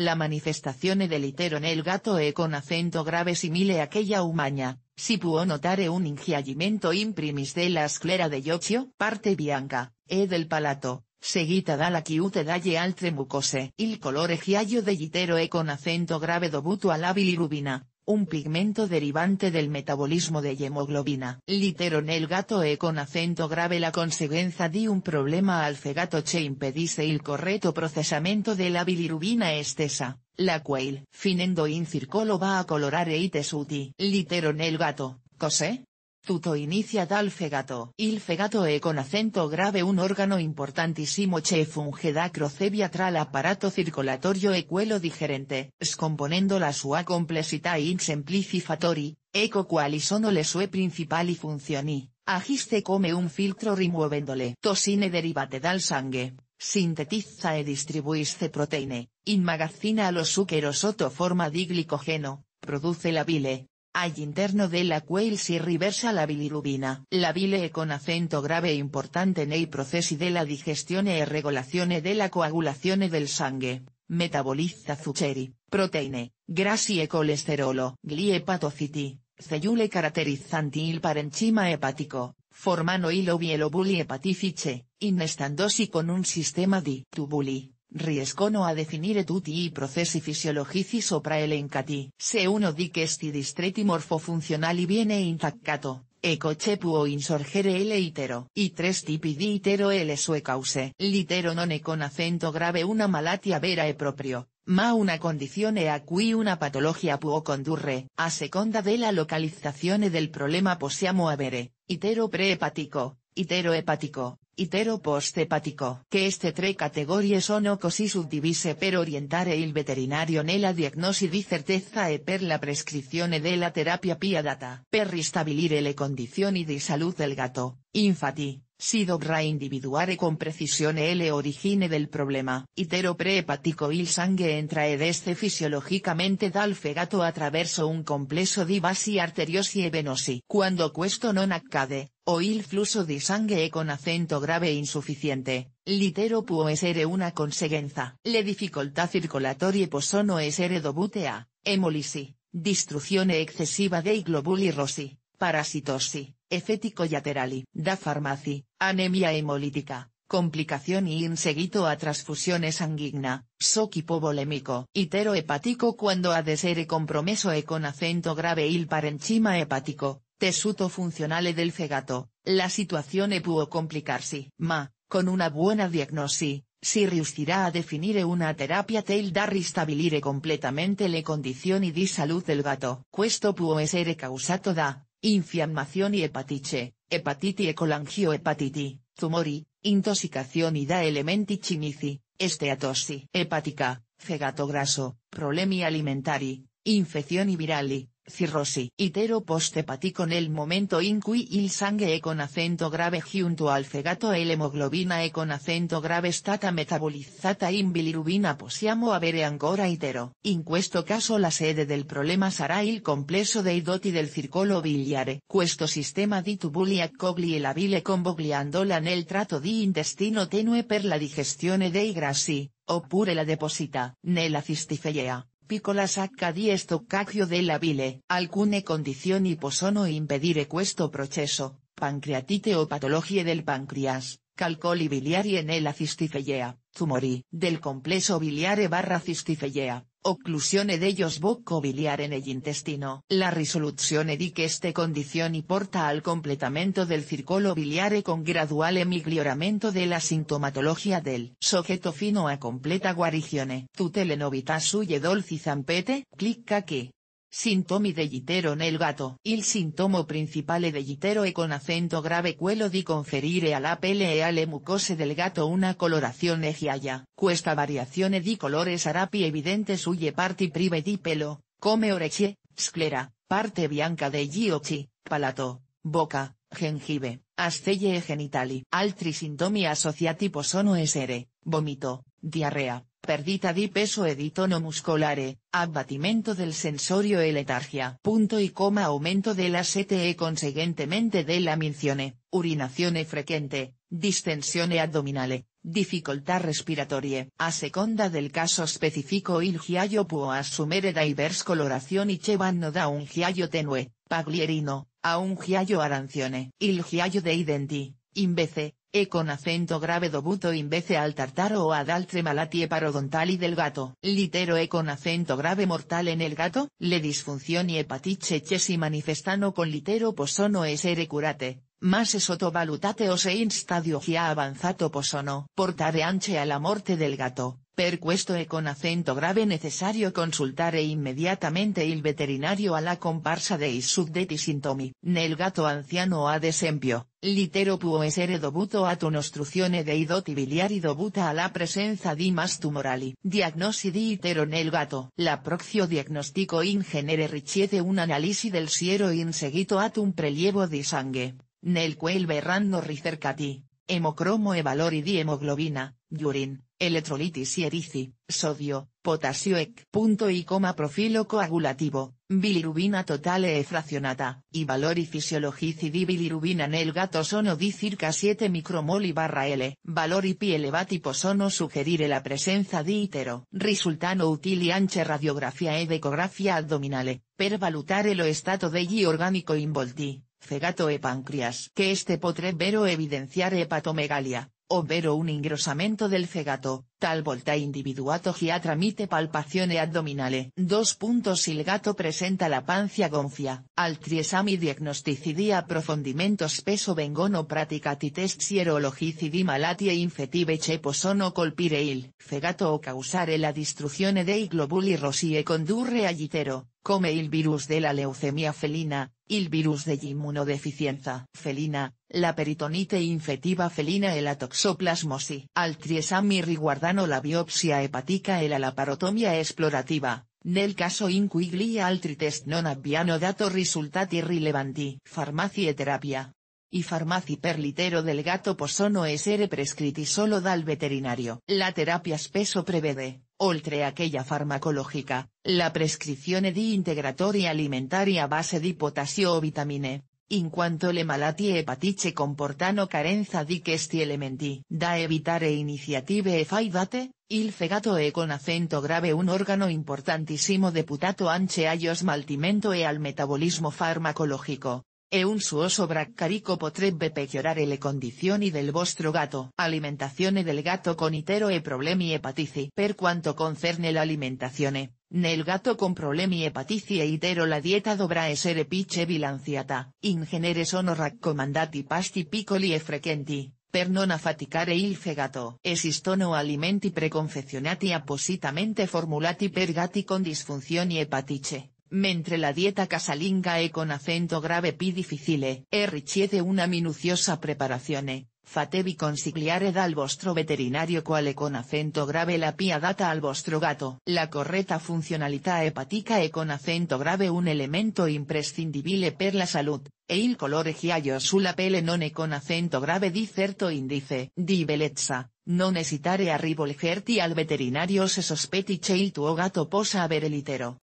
La manifestación l'itero en el gato e con acento grave simile a aquella humana, si può notare un imprimis de la esclera de yocio, parte bianca, e del palato, seguita la chiute dalle altre mucose. Il colore giallo l'itero e con acento grave dovuto la bilirubina, un pigmento derivante del metabolismo de hemoglobina. L'itero el gato e con acento grave la consecuencia di un problema al cegato che el correcto procesamiento de la bilirubina estesa, la cual, finendo in circolo va a colorare i tessuti. L'itero nel gato, ¿cosé? Tutto inicia dal fegato. Il fegato è con acento grave un órgano importantissimo che funge da crocevia tra l'apparato circolatorio e quello digerente, scomponendo la sua complessità in semplificatori, eco quali sono le sue principali funzioni, agiste come un filtro rimuovendole tossine derivate dal sangue, sintetizza e distribuisce proteine, immagazzina los zucchero sotto forma di glicogeno, produce la bile, al interno la quale si reversa la bilirubina. La bile con acento grave e importante nei processi la digestione e de la e coagulazione del sangue, Metaboliza zuccheri, proteine, grassi e colesterolo. Gli epatociti, cellule caratterizzanti il parenchima epatico, formano ilo buli epatifice, inestandosi con un sistema di tubuli riescono a definire tutti i processi fisiologici sopra encati. Se uno di questi distretti y viene intaccato, Ecco c'è può insorgere itero. I tres tipi di itero e sue cause. L'itero non e con acento grave una malattia vera e proprio, ma una condizione a cui una patologia può condurre. A seconda de della localizzazione del problema possiamo avere, itero preepatico, itero epatico, Itero post Que este tres tre categorie sono cosi subdivise per orientare il veterinario nella diagnosi di certezza e per la prescrizione della terapia piadata. Per ristabilire le condizioni di salud del gatto, infatti, si dovrà individuare con precisione le origine del problema. Itero prehepático il sangue entra ed este fisiologicamente dal fegato attraverso un complesso di vasi arteriosi e venosi. Cuando questo non accade, o il flusso di sangue e con acento grave e insuficiente, l'itero può ser una conseguenza. Le dificultad circolatorie possono essere dovute a, emolisi, distruzione eccessiva dei globuli rossi, parasitosi, effetti laterali Da farmaci, anemia hemolítica, complicación y inseguito a transfusiones sanguigna, shock ipovolemico. Itero hepático cuando ha de ser compromesso e con acento grave il parenchima hepático tessuto funzionale del fegato, la situazione può complicarsi, ma, con una buona diagnosi, si riuscirà a definire una terapia tail da ristabilire completamente le condizioni di salute del gatto. Questo può essere causato da, infiammazione epatica, hepatiti e colangioepatiti, tumori, y da elementi chimici, esteatosi epatica, fegato graso, problemi alimentari, infezioni virali, Cirrosi itero iteropostepatico nel momento in cui il sangue è con accento grave giunto al fegato e l'emoglobina è con accento grave stata metabolizzata in bilirubina possiamo avere ancora itero. In questo caso la sede del problema sarà il complesso dei doti del circolo biliare. Questo sistema di tubuli a cogli e la bile convogliandola nel tratto di intestino tenue per la digestione dei grassi, oppure la deposita nella cistifeia. sacca di de della bile. Alcune condizioni possono impedire questo processo, pancreatite o patologie del pancreas, calcoli biliari nella cistifellea, tumori del complesso biliare barra cistifellea de boco biliar en el intestino. La risoluzione di este condición y porta al completamento del circolo biliare con gradual emiglioramiento de la sintomatología del sujeto fino a completa guarigione. Tu telenovitas suye dolci zampete, clicca aquí. Sintomi en nel gato. Il sintomo principale gitero è con acento grave quello di conferire la pelle e alle mucose del gato una colorazione Cuesta Cuesta variazione di colore sarà evidentes evidente sulle parti prive di pelo, come orecchie, sclera, parte bianca de occhi, palato, boca, gengive, astelle e genitali. Altri sintomi associati possono essere, vómito, diarrea, perdita di peso e di tono muscolare, abbattimento del sensorio e letargia. Punto y coma aumento de la sete e conseguentemente la minzione, urinazione frequente, distensione addominale, dificultad respiratorie. A seconda del caso specifico il giallo può assumere diverse colorazioni che vanno da un giallo tenue, paglierino, a un giallo arancione. Il giallo de identi, invece, e con acento grave dovuto invece al tartaro o ad altre malattie parodontali del gato. L'itero e con acento grave mortal en el gato, le disfunzioni epatiche che si manifestano con l'itero posono essere curate, mas se sottovalutate o se in stadio gia avanzato posono, portare anche la morte del gato. Per questo e con acento grave necessario consultare immediatamente il veterinario a la comparsa dei suddetti sintomi. Nel gatto anziano ad esempio, l'itero può essere dovuto ad un'ostruzione dei doti biliari dovuta la presenza di mas tumorali. Diagnosi di itero nel gatto. La proxio diagnostico in genere un un'analisi del siero seguito ad un prelievo di sangue, nel quel verranno ricercati, emocromo e valori di hemoglobina, urine electrolitis y erici, sodio, potasio ec. Y coma profilo coagulativo, bilirubina total e fraccionata, y valor y fisiologici di bilirubina el gato sono di circa 7 micromoli barra L. Valor y pi elevati sono sugerire la presenza di itero. Risultano utili anche radiografia e ecografía abdominale per valutare lo stato degli organico involti, cegato e pancreas. Que este potrebbero evidenziare hepatomegalia o vero un engrosamiento del cegato volta individuato gia tramite palpazione addominale. 2. el gato presenta la pancia gonfia, altri esami diagnosticidi approfondimento spesso vengono praticati test sierologici di malattie infettive che possono colpire il fegato o causare la distruzione dei globuli rossi e condurre all'itero, come il virus de la leucemia felina, il virus de immunodeficienza felina, la peritonite infettiva felina e la toxoplasmosi. Altri esami la biopsia hepática y la laparotomia en nel caso in cui gli altri test non abbiano dato risultati rilevanti. Farmacie e terapia. Y farmaci per litero del gatto posono essere prescritti solo dal veterinario. La terapia spesso prevede, oltre a aquella farmacologica, la prescrizione di integratori alimentari a base di potassio o vitamine, in quanto le malattie epatiche comportano carenza di questi elementi. Da evitare iniziative e date, il fegato e con acento grave un organo importantissimo deputato anche allo maltimento e al metabolismo farmacologico. E un suo sovraccarico potrebbe peggiorare le condizioni del vostro gatto. Alimentazione del gatto con itero e problemi epatici. Per quanto concerne l'alimentazione, Nel gato con problemi e itero la dieta dovrà essere pice bilanciata, in genere sono raccomandati pasti piccoli e frequenti, per non affaticare il fegato. Esistono alimenti preconfezionati appositamente formulati per gatti con disfunzioni epatiche, mentre la dieta casalinga e con acento grave pi difficile e richiede una minuziosa preparazione Fatevi consigliare dal vostro veterinario quale con acento grave la pia data al vostro gato. La corretta funzionalità epatica e con acento grave un elemento imprescindibile per la salute, e il colore giallo sulla pelle non è con acento grave di certo indice di bellezza. Non esitare a rivolgerti al veterinario se sospetti che il tuo gato possa avere litero